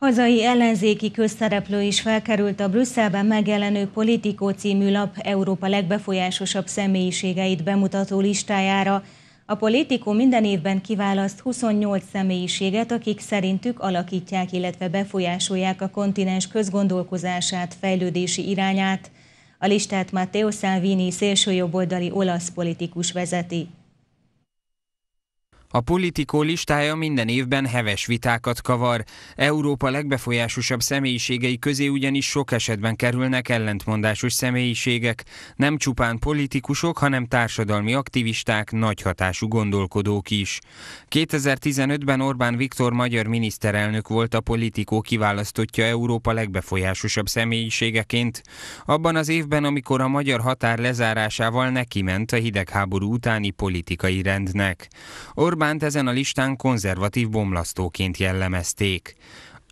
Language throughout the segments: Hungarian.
Hazai ellenzéki közszereplő is felkerült a Brüsszelben megjelenő politikó című lap Európa legbefolyásosabb személyiségeit bemutató listájára. A politikó minden évben kiválaszt 28 személyiséget, akik szerintük alakítják, illetve befolyásolják a kontinens közgondolkozását, fejlődési irányát. A listát Matteo Salvini szélsőjobboldali olasz politikus vezeti. A politikó listája minden évben heves vitákat kavar. Európa legbefolyásosabb személyiségei közé ugyanis sok esetben kerülnek ellentmondásos személyiségek. Nem csupán politikusok, hanem társadalmi aktivisták, nagy hatású gondolkodók is. 2015-ben Orbán Viktor magyar miniszterelnök volt a politikó kiválasztottja Európa legbefolyásosabb személyiségeként. Abban az évben, amikor a magyar határ lezárásával neki ment a hidegháború utáni politikai rendnek. Orbán Orbánt ezen a listán konzervatív bomlasztóként jellemezték.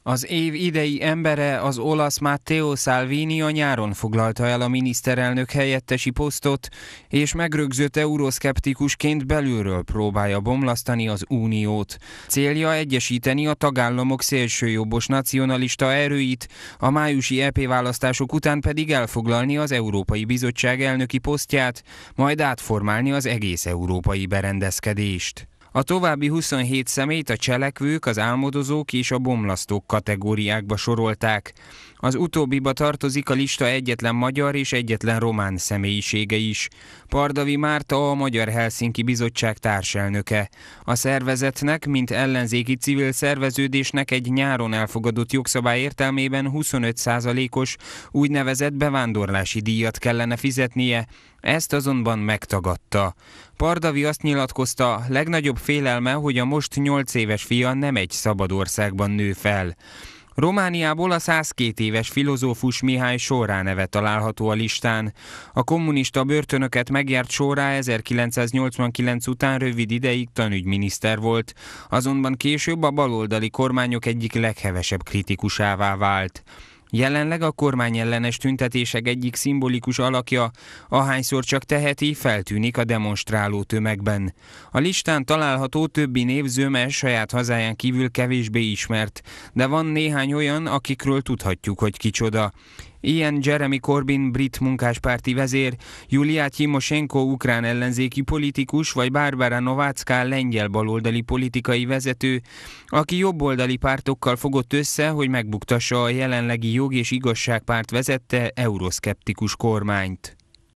Az év idei embere, az olasz Matteo Salvini a nyáron foglalta el a miniszterelnök helyettesi posztot, és megrögzött euroszkeptikusként belülről próbálja bomlasztani az uniót. Célja egyesíteni a tagállamok szélsőjobbos nacionalista erőit, a májusi EP választások után pedig elfoglalni az Európai Bizottság elnöki posztját, majd átformálni az egész európai berendezkedést. A további 27 szemét a cselekvők, az álmodozók és a bomlasztók kategóriákba sorolták. Az utóbbiba tartozik a lista egyetlen magyar és egyetlen román személyisége is. Pardavi Márta a Magyar Helsinki Bizottság társelnöke. A szervezetnek, mint ellenzéki civil szerveződésnek egy nyáron elfogadott jogszabály értelmében 25%-os úgynevezett bevándorlási díjat kellene fizetnie, ezt azonban megtagadta. Pardavi azt nyilatkozta, legnagyobb félelme, hogy a most 8 éves fia nem egy szabad országban nő fel. Romániából a 102 éves filozófus Mihály Sorrá neve található a listán. A kommunista börtönöket megjárt Sorrá 1989 után rövid ideig tanügyminiszter volt, azonban később a baloldali kormányok egyik leghevesebb kritikusává vált. Jelenleg a kormány ellenes tüntetések egyik szimbolikus alakja, ahányszor csak teheti, feltűnik a demonstráló tömegben. A listán található többi névzőme saját hazáján kívül kevésbé ismert, de van néhány olyan, akikről tudhatjuk, hogy kicsoda. Ilyen Jeremy Corbyn, brit munkáspárti vezér, Julia Tymoshenko, ukrán ellenzéki politikus, vagy Barbara Novácká, lengyel baloldali politikai vezető, aki jobboldali pártokkal fogott össze, hogy megbuktassa a jelenlegi jog és igazságpárt vezette euroszkeptikus kormányt.